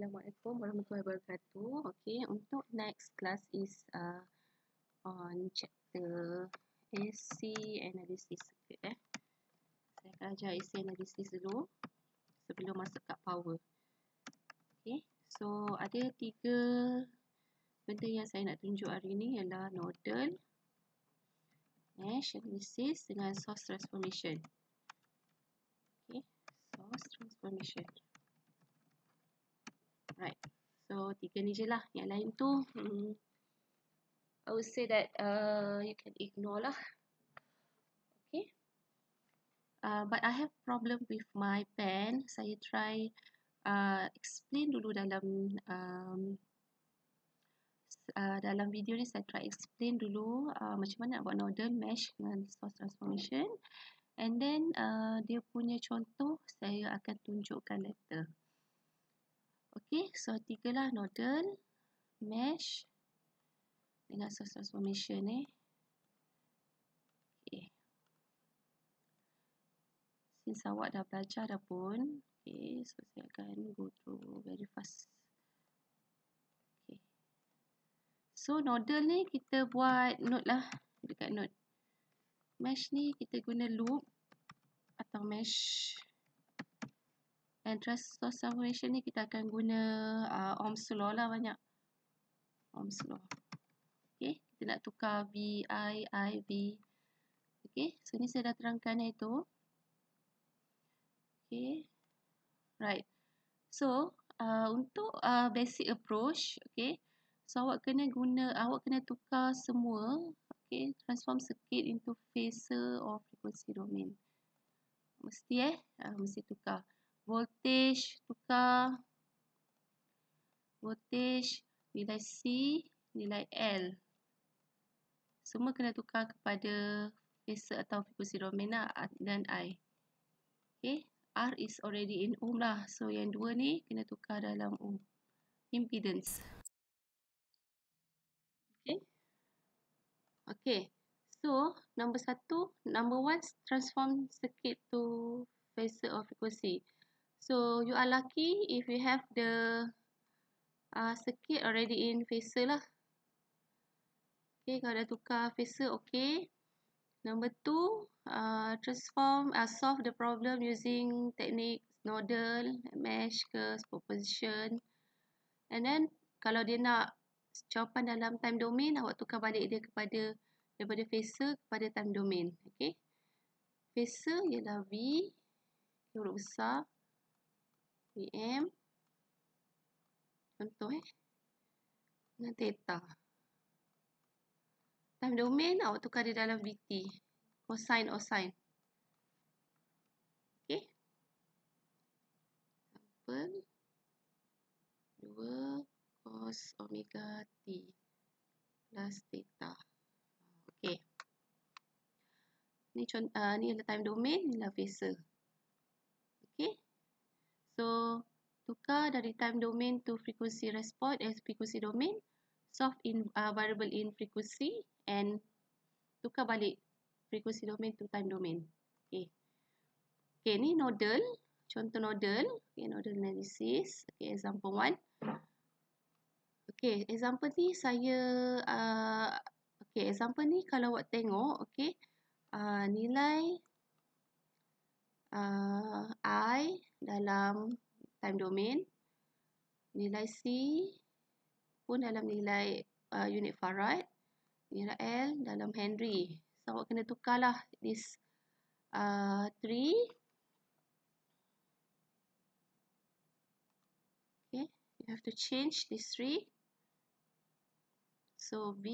Assalamualaikum warahmatullahi wabarakatuh. Okay, untuk next class is uh, on chapter AC analysis. Okay, eh. Saya akan ajar AC analysis dulu sebelum masuk kat power. Okay, so ada tiga benda yang saya nak tunjuk hari ni ialah nodal, mesh analysis dengan source transformation. Okay, source transformation. Okay right so tiga ni je lah yang lain tu hmm, I would say that uh, you can ignore lah okay uh, but I have problem with my pen saya try uh, explain dulu dalam um, Uh, dalam video ni saya try explain dulu uh, macam mana nak buat nodal mesh dengan source transformation and then uh, dia punya contoh saya akan tunjukkan later Okey, so tiga lah nodal, mesh dengan source transformation ni. Eh. Okey. Since awak dah belajar dah pun, okey, so saya akan go to very fast. Okey. So nodal ni kita buat node lah dekat node. Mesh ni kita guna loop atau mesh And transistor saturation ni kita akan guna uh, ohms law lah banyak. Ohms law. Okay. Kita nak tukar V, I, I, V. Okay. So ni saya dah terangkan itu. Okay. Right. So uh, untuk uh, basic approach. Okay. So awak kena guna, awak kena tukar semua. Okay. Transform circuit into phasor or frequency domain. Mesti eh. Uh, mesti tukar voltage tukar voltage nilai C nilai L semua kena tukar kepada phase atau frequency domain lah, dan I okay. R is already in ohm lah so yang dua ni kena tukar dalam ohm impedance okay. Okay. so number satu number one transform circuit to phase or frequency So you are lucky if you have the uh, circuit already in phaser lah. Okay, kalau dah tukar phaser, okay. Number two, uh, transform, uh, solve the problem using technique nodal, mesh ke superposition. And then, kalau dia nak jawapan dalam time domain, awak tukar balik dia kepada daripada phaser kepada time domain. Okay. Phaser ialah V, huruf besar. PM contoh eh dengan theta time domain awak tukar di dalam dt cosine or sine ok sampai 2 cos omega t plus theta ok ni, uh, ni adalah time domain ni adalah phasor So tukar dari time domain to frequency response as frequency domain, soft in uh, variable in frequency and tukar balik frequency domain to time domain. Okay. Okay, ni nodal. Contoh nodal. Okay, nodal analysis. Okay, example one. Okay, example ni saya... Uh, okay, example ni kalau awak tengok, okay. Uh, nilai uh, I dalam time domain. Nilai C pun dalam nilai uh, unit farad. Nilai L dalam Henry. So, awak kena tukarlah this uh, three. Okay, you have to change this three. So, V,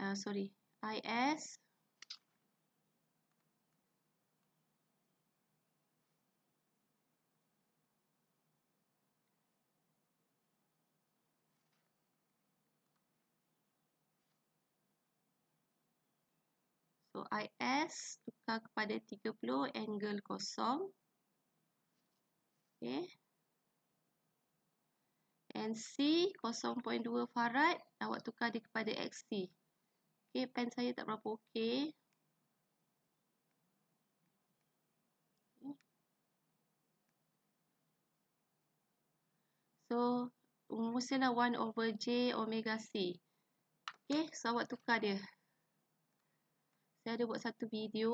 uh, sorry, IS, So IS tukar kepada 30 angle kosong. Okay. And C 0.2 farad. Awak tukar dia kepada XC. Okay, pen saya tak berapa okay. So, mestilah 1 over J omega C. Okay, so awak tukar dia saya ada buat satu video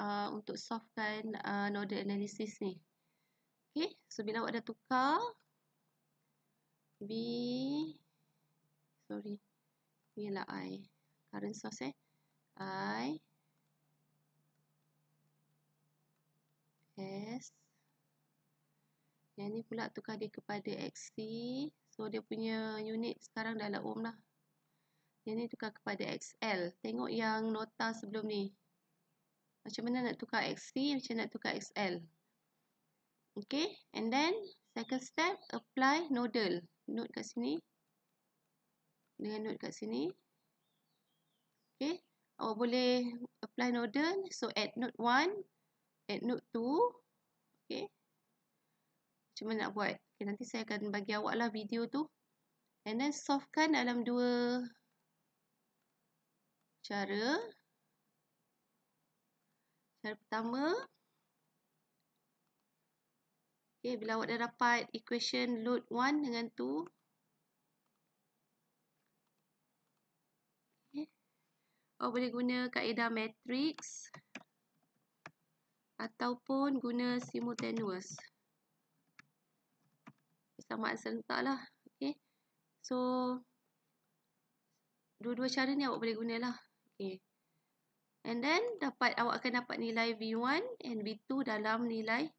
uh, untuk softkan uh, node analysis ni. Okay, so bila awak dah tukar B sorry ni lah I current source eh I S yang ni pula tukar dia kepada XC so dia punya unit sekarang dalam ohm lah yang ni tukar kepada XL. Tengok yang nota sebelum ni. Macam mana nak tukar XC, macam nak tukar XL. Okay, and then second step, apply nodal. Node kat sini. Dengan node kat sini. Okay, awak boleh apply nodal. So, add node 1, add node 2. Okay. Macam mana nak buat? Okay, nanti saya akan bagi awak lah video tu. And then softkan dalam dua cara cara pertama ok bila awak dah dapat equation load 1 dengan 2 awak boleh guna kaedah matrix ataupun guna simultaneous sama serentak lah Okay, so dua-dua cara ni awak boleh gunalah A. And then dapat awak akan dapat nilai V1 and V2 dalam nilai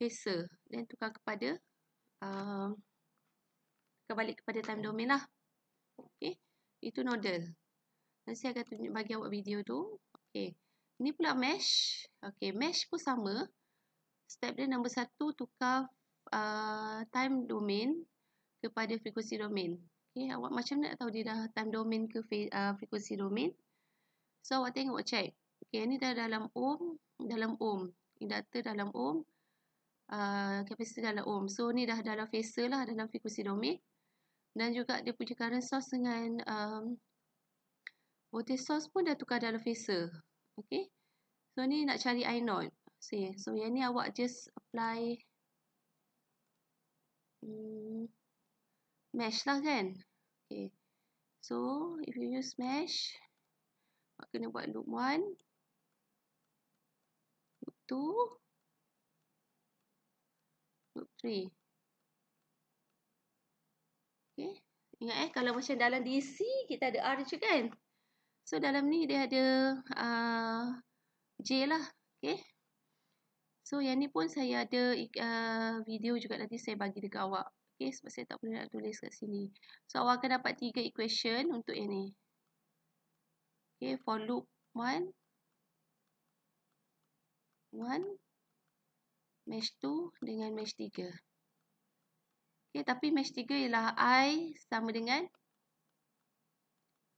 phasor. Then tukar kepada um, tukar balik kepada time domain lah. Okay. Itu nodal. Dan saya akan tunjuk bagi awak video tu. Okay. Ini pula mesh. Okay. Mesh pun sama. Step dia nombor satu tukar uh, time domain kepada frekuensi domain. Okay. Awak macam nak tahu dia dah time domain ke uh, frekuensi domain? So awak tengok check. Okay ni dah dalam ohm, dalam ohm. Inductor dalam ohm. Ah, Kapasitor uh, dalam ohm. So ni dah dalam phasor lah dalam frekuensi domain. Dan juga dia punya current source dengan um, voltage source pun dah tukar dalam phasor. Okay. So ni nak cari I not. So, so yang ni awak just apply mm, mesh lah kan. Okay. So if you use mesh kena buat loop 1 loop 2 loop 3 Okay, ingat eh kalau macam dalam DC kita ada R je kan so dalam ni dia ada uh, J lah okay? so yang ni pun saya ada uh, video juga nanti saya bagi dekat awak Okay, sebab saya tak perlu nak tulis kat sini so awak akan dapat tiga equation untuk yang ni okay for loop one, one mesh two dengan mesh tiga. okay tapi mesh tiga ialah i sama dengan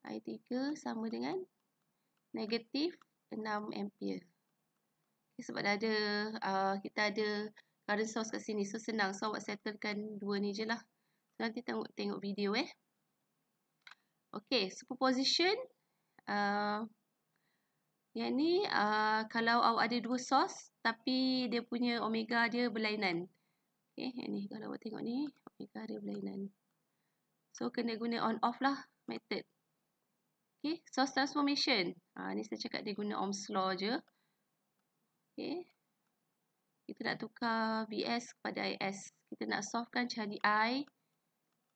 i tiga sama dengan negatif enam ampere okay, sebab dah ada uh, kita ada current source kat sini so senang so awak settlekan dua ni je lah nanti tengok, tengok video eh Okay, superposition uh, yang ni uh, kalau awak ada dua sos tapi dia punya omega dia berlainan. Okey, yang ni kalau awak tengok ni omega dia berlainan. So kena guna on off lah method. Okey, sos transformation. Ah uh, ni saya cakap dia guna Ohm's law je. Okey. Kita nak tukar VS kepada IS. Kita nak softkan cari I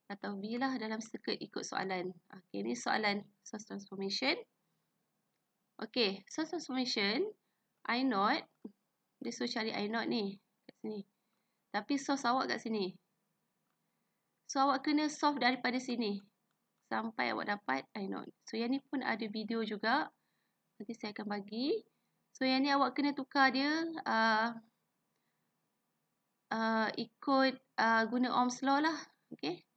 atau V lah dalam circuit ikut soalan. Okay, ni soalan source transformation. Okay, source transformation, I not, dia suruh cari I not ni, kat sini. Tapi source awak kat sini. So, awak kena solve daripada sini. Sampai awak dapat I not. So, yang ni pun ada video juga. Nanti saya akan bagi. So, yang ni awak kena tukar dia uh, uh, ikut uh, guna Ohm's Law lah. Okay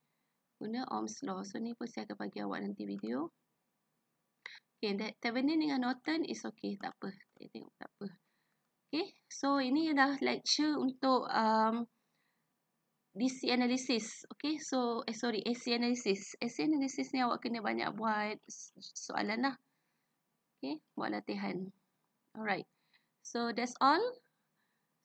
guna Ohm's Law. So, ni pun saya akan bagi awak nanti video. Okay, that Thevenin dengan Norton is okay. Tak apa. Saya tengok tak apa. Okay, so ini adalah lecture untuk um, DC analysis. Okay, so eh, sorry, AC analysis. AC analysis ni awak kena banyak buat soalan lah. Okay, buat latihan. Alright, so that's all.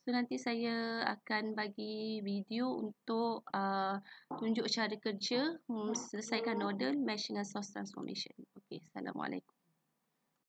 So nanti saya akan bagi video untuk uh, tunjuk cara kerja, um, selesaikan nodal, mesh dengan source transformation. Okay, Assalamualaikum.